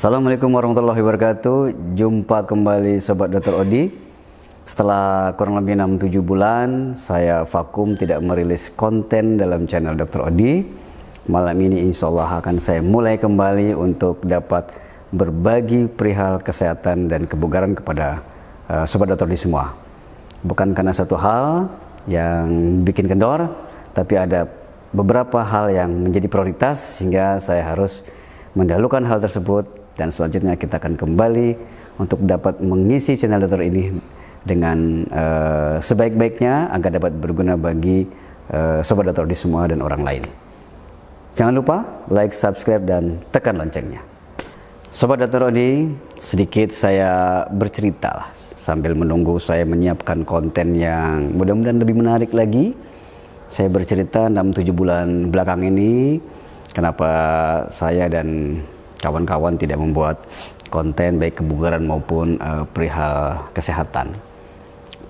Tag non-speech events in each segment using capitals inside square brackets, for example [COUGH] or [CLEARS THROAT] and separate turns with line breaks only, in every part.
Assalamualaikum warahmatullahi wabarakatuh. Jumpa kembali sobat Dr. Odi. Setelah kurang lebih 6-7 bulan, saya vakum tidak merilis konten dalam channel Dr. Odi. Malam ini insya Allah akan saya mulai kembali untuk dapat berbagi perihal kesehatan dan kebugaran kepada uh, sobat Dr. Odi semua. Bukan karena satu hal yang bikin kendor, tapi ada beberapa hal yang menjadi prioritas sehingga saya harus mendahulukan hal tersebut dan selanjutnya kita akan kembali untuk dapat mengisi channel letter ini dengan uh, sebaik-baiknya agar dapat berguna bagi uh, sobat letter di semua dan orang lain. Jangan lupa like, subscribe, dan tekan loncengnya. Sobat Dr. sedikit saya bercerita lah sambil menunggu saya menyiapkan konten yang mudah-mudahan lebih menarik lagi. Saya bercerita 6-7 bulan belakang ini kenapa saya dan kawan-kawan tidak membuat konten baik kebugaran maupun uh, perihal kesehatan.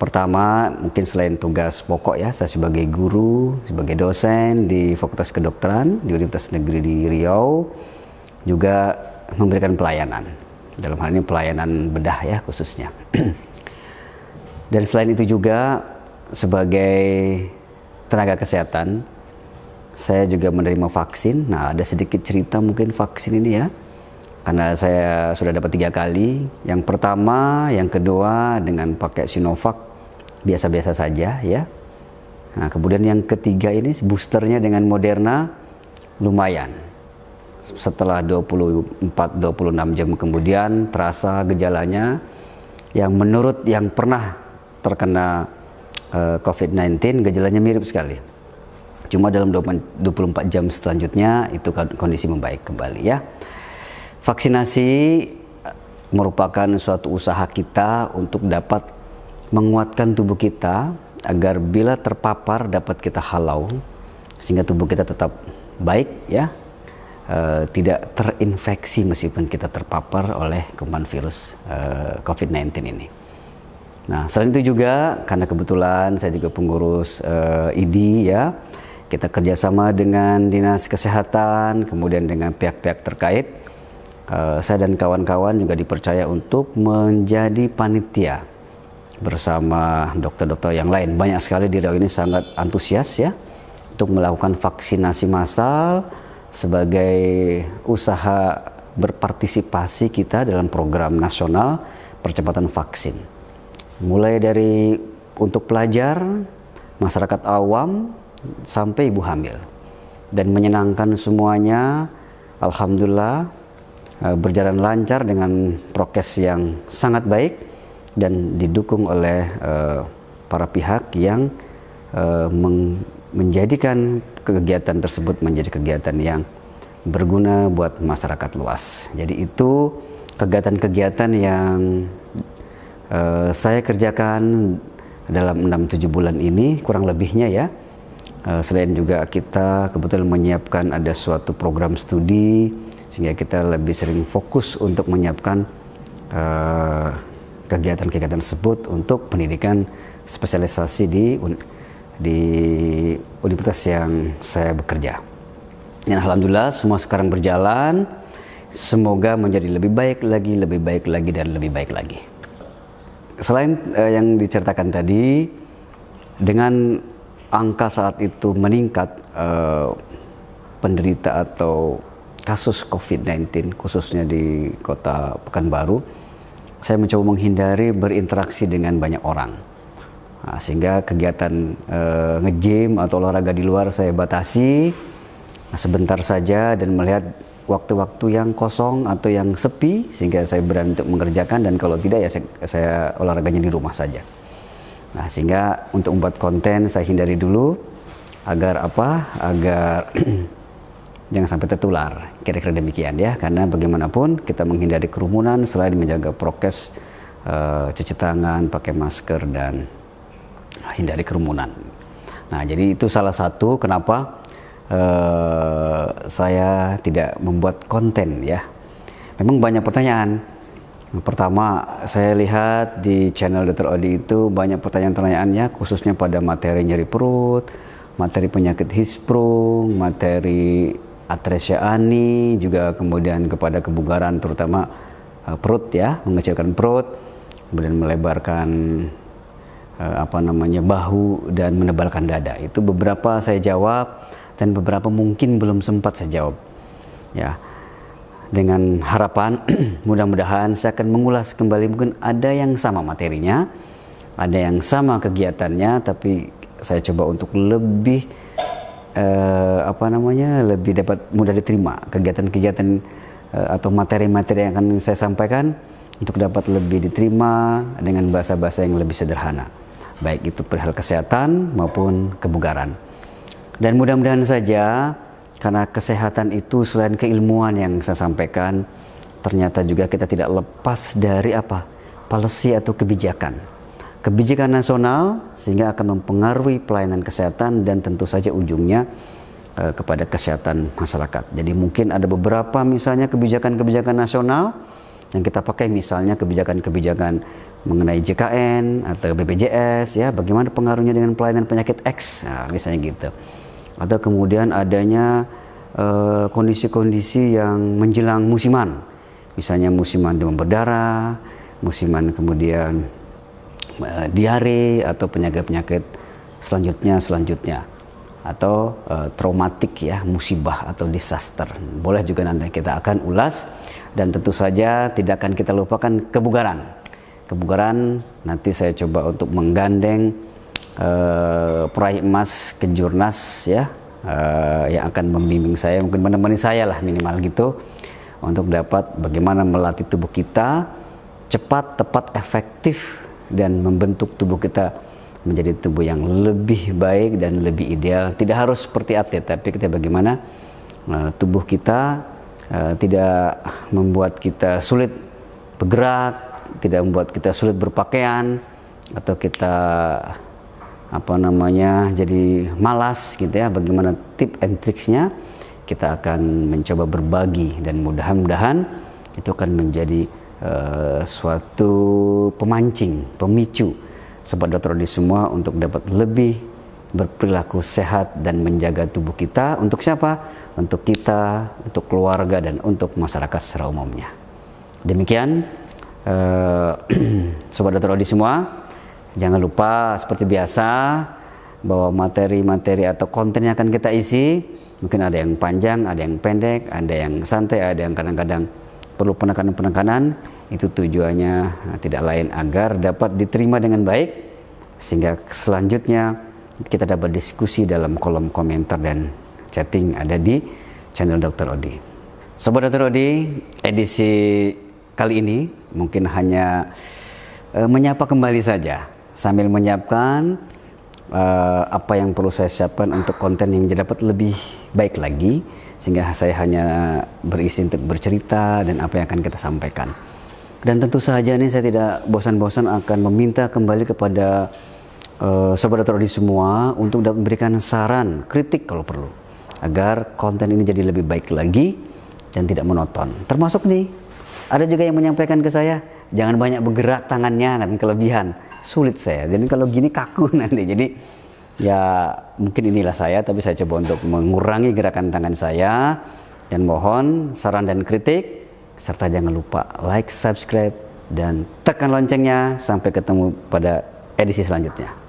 Pertama, mungkin selain tugas pokok ya, saya sebagai guru, sebagai dosen di Fakultas Kedokteran di Universitas Negeri di Riau juga memberikan pelayanan. Dalam hal ini pelayanan bedah ya khususnya. [CLEARS THROAT] Dan selain itu juga sebagai tenaga kesehatan saya juga menerima vaksin. Nah, ada sedikit cerita mungkin vaksin ini ya karena saya sudah dapat tiga kali. Yang pertama, yang kedua dengan pakai Sinovac biasa-biasa saja ya. Nah, kemudian yang ketiga ini boosternya dengan Moderna lumayan. Setelah 24 26 jam kemudian terasa gejalanya yang menurut yang pernah terkena uh, eh, COVID-19 gejalanya mirip sekali. Cuma dalam 24 jam selanjutnya itu kan kondisi membaik kembali ya. Vaksinasi eh, merupakan suatu usaha kita untuk dapat menguatkan tubuh kita agar bila terpapar dapat kita halau sehingga tubuh kita tetap baik ya e, tidak terinfeksi meskipun kita terpapar oleh kuman virus e, eh, COVID-19 ini. Nah, selain itu juga karena kebetulan saya juga pengurus idi e, ID ya, kita kerjasama dengan dinas kesehatan, kemudian dengan pihak-pihak terkait Eh, saya dan kawan-kawan juga dipercaya untuk menjadi panitia bersama dokter-dokter yang lain. Banyak sekali di Riau ini sangat antusias ya untuk melakukan vaksinasi massal sebagai usaha berpartisipasi kita dalam program nasional percepatan vaksin. Mulai dari untuk pelajar, masyarakat awam, sampai ibu hamil. Dan menyenangkan semuanya, Alhamdulillah Eh, berjalan lancar dengan prokes yang sangat baik dan didukung oleh eh, para pihak yang eh, menjadikan kegiatan tersebut menjadi kegiatan yang berguna buat masyarakat luas. Jadi itu kegiatan-kegiatan yang saya kerjakan dalam 6-7 bulan ini kurang lebihnya ya. selain juga kita kebetulan menyiapkan ada suatu program studi sehingga kita lebih sering fokus untuk menyiapkan eh, kegiatan-kegiatan uh, tersebut untuk pendidikan spesialisasi di di universitas yang saya bekerja. Dan alhamdulillah semua sekarang berjalan. Semoga menjadi lebih baik lagi, lebih baik lagi dan lebih baik lagi. Selain uh, yang diceritakan tadi dengan angka saat itu meningkat uh, penderita atau kasus COVID-19 khususnya di kota Pekanbaru, saya mencoba menghindari berinteraksi dengan banyak orang. Nah, sehingga kegiatan e, nge-gym atau olahraga di luar saya batasi nah, sebentar saja dan melihat waktu-waktu yang kosong atau yang sepi sehingga saya berani untuk mengerjakan dan kalau tidak ya saya, saya olahraganya di rumah saja. Nah, sehingga untuk membuat konten saya hindari dulu agar apa? Agar [CLEARS THROAT] jangan sampai tertular. Kira-kira demikian ya, karena bagaimanapun kita menghindari kerumunan selain menjaga prokes, uh, cuci tangan, pakai masker dan hindari kerumunan. Nah, jadi itu salah satu kenapa uh, saya tidak membuat konten ya. Memang banyak pertanyaan. Pertama, saya lihat di channel Dr. Odi itu banyak pertanyaan-pertanyaannya khususnya pada materi nyeri perut, materi penyakit hisprung, materi atresia ani juga kemudian kepada kebugaran terutama uh, perut ya mengecilkan perut kemudian melebarkan uh, apa namanya bahu dan menebalkan dada itu beberapa saya jawab dan beberapa mungkin belum sempat saya jawab ya dengan harapan [CLEARS THROAT] mudah-mudahan saya akan mengulas kembali mungkin ada yang sama materinya, ada yang sama kegiatannya tapi saya coba untuk lebih uh, apa namanya lebih dapat mudah diterima kegiatan-kegiatan uh, atau materi-materi yang akan saya sampaikan untuk dapat lebih diterima dengan bahasa-bahasa yang lebih sederhana baik itu perihal kesehatan maupun kebugaran dan mudah-mudahan saja karena kesehatan itu selain keilmuan yang saya sampaikan ternyata juga kita tidak lepas dari apa? policy atau kebijakan kebijakan nasional sehingga akan mempengaruhi pelayanan kesehatan dan tentu saja ujungnya e, kepada kesehatan masyarakat. Jadi mungkin ada beberapa misalnya kebijakan-kebijakan nasional yang kita pakai misalnya kebijakan-kebijakan mengenai JKN atau BPJS ya bagaimana pengaruhnya dengan pelayanan penyakit X nah, misalnya gitu atau kemudian adanya kondisi eh, kondisi-kondisi yang menjelang musiman misalnya musiman demam berdarah musiman kemudian Eh, diare atau penyakit-penyakit selanjutnya selanjutnya atau uh, traumatik ya musibah atau disaster boleh juga nanti kita akan ulas dan tentu saja tidak akan kita lupakan kebugaran kebugaran nanti saya coba untuk menggandeng uh, peraih emas kejurnas ya uh, yang akan membimbing saya mungkin menemani saya lah minimal gitu untuk dapat bagaimana melatih tubuh kita cepat tepat efektif dan membentuk tubuh kita menjadi tubuh yang lebih baik dan lebih ideal. Tidak harus seperti atlet, tapi kita bagaimana uh, tubuh kita uh, tidak membuat kita sulit bergerak, tidak membuat kita sulit berpakaian atau kita apa namanya jadi malas gitu ya. Bagaimana tip and tricksnya? Kita akan mencoba berbagi dan mudah-mudahan itu akan menjadi Eh, suatu pemancing, pemicu sobat dokter Odi semua untuk dapat lebih berperilaku sehat dan menjaga tubuh kita untuk siapa? Untuk kita, untuk keluarga dan untuk masyarakat secara umumnya. Demikian uh, [CLEARS THROAT] sobat dokter Odi semua, jangan lupa seperti biasa bahwa materi-materi atau konten yang akan kita isi mungkin ada yang panjang, ada yang pendek, ada yang santai, ada yang kadang-kadang perlu penekanan-penekanan itu tujuannya eh, tidak lain agar dapat diterima dengan baik sehingga selanjutnya kita dapat diskusi dalam kolom komentar dan chatting ada di channel Dr. Odi. Sobat Dr. Odi, edisi kali ini mungkin hanya eh, menyapa kembali saja sambil menyiapkan uh, apa yang perlu saya siapkan untuk konten yang dapat lebih baik lagi sehingga saya hanya berisi untuk bercerita dan apa yang akan kita sampaikan. Dan tentu saja ini saya tidak bosan-bosan akan meminta kembali kepada uh, eh, sahabat di semua untuk dapat memberikan saran, kritik kalau perlu agar konten ini jadi lebih baik lagi dan tidak menonton Termasuk nih ada juga yang menyampaikan ke saya, jangan banyak bergerak tangannya kan kelebihan sulit saya. Jadi kalau gini kaku [LAUGHS] nanti. Jadi ya mungkin inilah saya tapi saya coba untuk mengurangi gerakan tangan saya dan mohon saran dan kritik serta jangan lupa like, subscribe dan tekan loncengnya sampai ketemu pada edisi selanjutnya.